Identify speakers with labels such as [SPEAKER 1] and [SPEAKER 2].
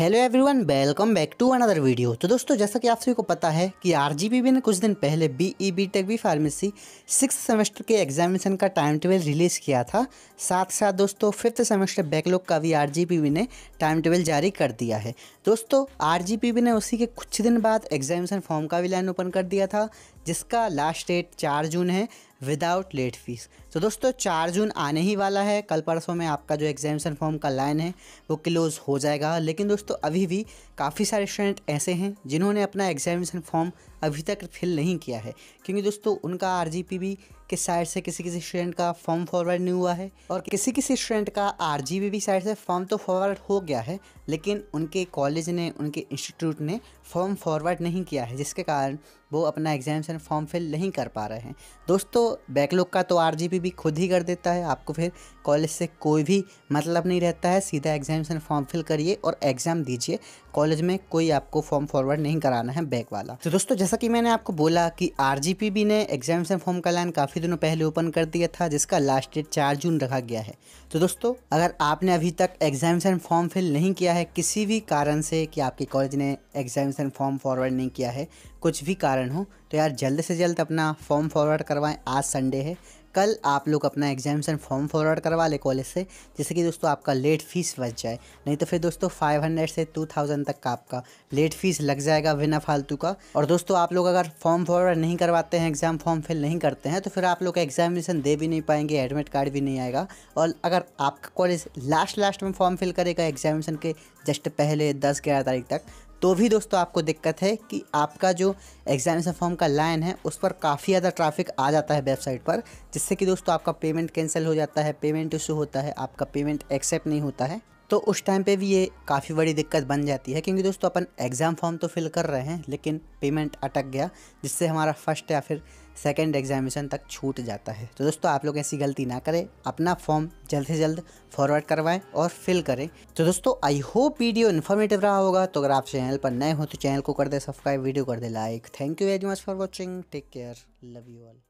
[SPEAKER 1] hello everyone welcome back to another video तो दोस्तों जैसा कि आप सभी को पता है कि आरजीबीवी ने कुछ दिन पहले B E B tech B pharmacy six semester के एग्जामिनेशन का टाइम टेबल रिलीज़ किया था साथ साथ दोस्तों फिफ्थ सेमेस्टर बैकलॉग का भी आरजीबीवी ने टाइम टेबल जारी कर दिया है दोस्तों आरजीबीवी ने उसी के कुछ दिन बाद एग्जामिनेशन फॉर्म का भी लाइन ओपन कर दिया था जिसका लास्ट डेट चार जून है विदाउट लेट फीस तो दोस्तों चार जून आने ही वाला है कल परसों में आपका जो एग्जामेशन फॉर्म का लाइन है वो क्लोज़ हो जाएगा लेकिन दोस्तों अभी भी काफ़ी सारे स्टूडेंट ऐसे हैं जिन्होंने अपना एग्जामिशन फॉर्म अभी तक फिल नहीं किया है क्योंकि दोस्तों उनका आर भी कि साइड से किसी किसी स्टूडेंट का फॉर्म फॉरवर्ड नहीं हुआ है और किसी किसी स्टूडेंट का आर भी साइड से फॉर्म तो फॉरवर्ड हो गया है लेकिन उनके कॉलेज ने उनके इंस्टीट्यूट ने फॉर्म फॉरवर्ड नहीं किया है जिसके कारण वो अपना एग्जामेशन फॉर्म फिल नहीं कर पा रहे हैं दोस्तों बैकलॉग का तो आर भी खुद ही कर देता है आपको फिर कॉलेज से कोई भी मतलब नहीं रहता है सीधा एग्जामेशन फॉर्म फिल करिए और एग्ज़ाम दीजिए कॉलेज में कोई आपको फॉर्म फॉरवर्ड नहीं कराना है बैक वाला तो दोस्तों जैसा कि मैंने आपको बोला कि आर भी ने एग्जामेशन फॉर्म का लाइन काफ़ी काफ़ी दिनों पहले ओपन कर दिया था जिसका लास्ट डेट चार जून रखा गया है तो दोस्तों अगर आपने अभी तक एग्जामिनेशन फॉर्म फिल नहीं किया है किसी भी कारण से कि आपके कॉलेज ने एग्जामिनेशन फॉर्म फॉरवर्ड नहीं किया है कुछ भी कारण हो तो यार जल्द से जल्द अपना फॉर्म फॉरवर्ड करवाएं आज संडे है कल आप लोग अपना एग्जामेशन फॉर्म फॉरवर्ड करवा ले कॉलेज से जिससे कि दोस्तों आपका लेट फीस बच जाए नहीं तो फिर दोस्तों 500 से 2000 तक का आपका लेट फीस लग जाएगा बिना फालतू का और दोस्तों आप लोग अगर फॉर्म फॉरवर्ड नहीं करवाते हैं एग्ज़ाम फॉर्म फिल नहीं करते हैं तो फिर आप लोग का एग्जामिनेशन दे भी नहीं पाएंगे एडमिट कार्ड भी नहीं आएगा और अगर आपका कॉलेज लास्ट लास्ट में फॉर्म फिल करेगा एग्जामिनेशन के जस्ट पहले दस ग्यारह तारीख तक तो भी दोस्तों आपको दिक्कत है कि आपका जो एग्जामिनेशन फॉर्म का लाइन है उस पर काफ़ी ज़्यादा ट्रैफिक आ जाता है वेबसाइट पर जिससे कि दोस्तों आपका पेमेंट कैंसिल हो जाता है पेमेंट इशू होता है आपका पेमेंट एक्सेप्ट नहीं होता है तो उस टाइम पे भी ये काफ़ी बड़ी दिक्कत बन जाती है क्योंकि दोस्तों अपन एग्ज़ाम फॉर्म तो फिल कर रहे हैं लेकिन पेमेंट अटक गया जिससे हमारा फर्स्ट या फिर सेकेंड एग्जामिनेशन तक छूट जाता है तो दोस्तों आप लोग ऐसी गलती ना करें अपना फॉर्म जल्द से जल्द फॉरवर्ड करवाएं और फिल करें तो दोस्तों आई होप वीडियो इन्फॉर्मेटिव रहा होगा तो अगर आप चैनल पर नए हो तो चैनल को कर दे सब्सक्राइब वीडियो कर दे like thank you very much for watching take care love you all